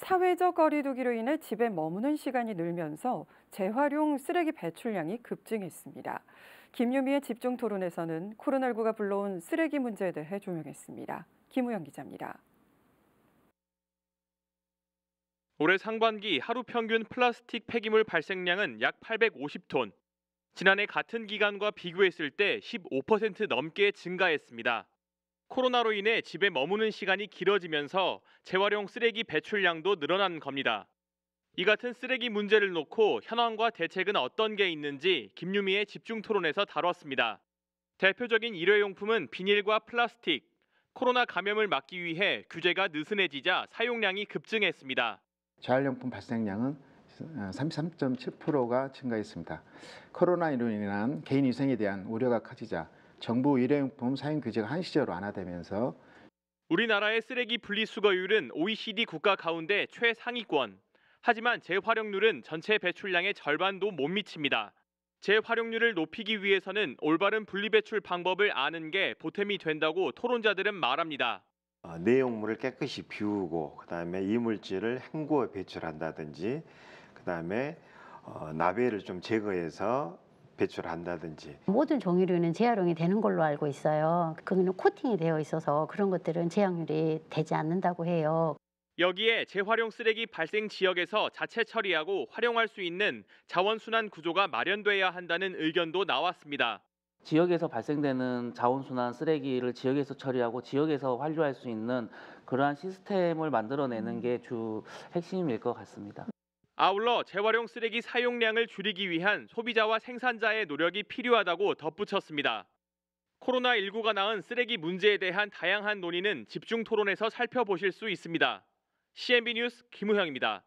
사회적 거리두기로 인해 집에 머무는 시간이 늘면서 재활용 쓰레기 배출량이 급증했습니다. 김유미의 집중 토론에서는 코로나19가 불러온 쓰레기 문제에 대해 조명했습니다. 김우영 기자입니다. 올해 상반기 하루 평균 플라스틱 폐기물 발생량은 약 850톤. 지난해 같은 기간과 비교했을 때 15% 넘게 증가했습니다. 코로나로 인해 집에 머무는 시간이 길어지면서 재활용 쓰레기 배출량도 늘어난 겁니다. 이 같은 쓰레기 문제를 놓고 현황과 대책은 어떤 게 있는지 김유미의 집중 토론에서 다뤘습니다. 대표적인 일회용품은 비닐과 플라스틱. 코로나 감염을 막기 위해 규제가 느슨해지자 사용량이 급증했습니다. 재활용품 발생량은 33.7%가 어, 증가했습니다. 코로나로 인한 개인 위생에 대한 우려가 커지자 정부 일회용품 사용 규제가 한시적으로 완화되면서 우리나라의 쓰레기 분리수거율은 OECD 국가 가운데 최상위권. 하지만 재활용률은 전체 배출량의 절반도 못 미칩니다. 재활용률을 높이기 위해서는 올바른 분리배출 방법을 아는 게 보탬이 된다고 토론자들은 말합니다. 어, 내용물을 깨끗이 비우고 그다음에 이물질을 헹구어 배출한다든지 그다음에 어, 나베를 좀 제거해서 배출한다든지 모든 종이류는 재활용이 되는 걸로 알고 있어요. 그거는 코팅이 되어 있어서 그런 것들은 재활용이 되지 않는다고 해요. 여기에 재활용 쓰레기 발생 지역에서 자체 처리하고 활용할 수 있는 자원순환 구조가 마련돼야 한다는 의견도 나왔습니다. 지역에서 발생되는 자원순환 쓰레기를 지역에서 처리하고 지역에서 활용할 수 있는 그러한 시스템을 만들어내는 음. 게주 핵심일 것 같습니다. 아울러 재활용 쓰레기 사용량을 줄이기 위한 소비자와 생산자의 노력이 필요하다고 덧붙였습니다. 코로나19가 낳은 쓰레기 문제에 대한 다양한 논의는 집중 토론에서 살펴보실 수 있습니다. CNB 뉴스 김우형입니다.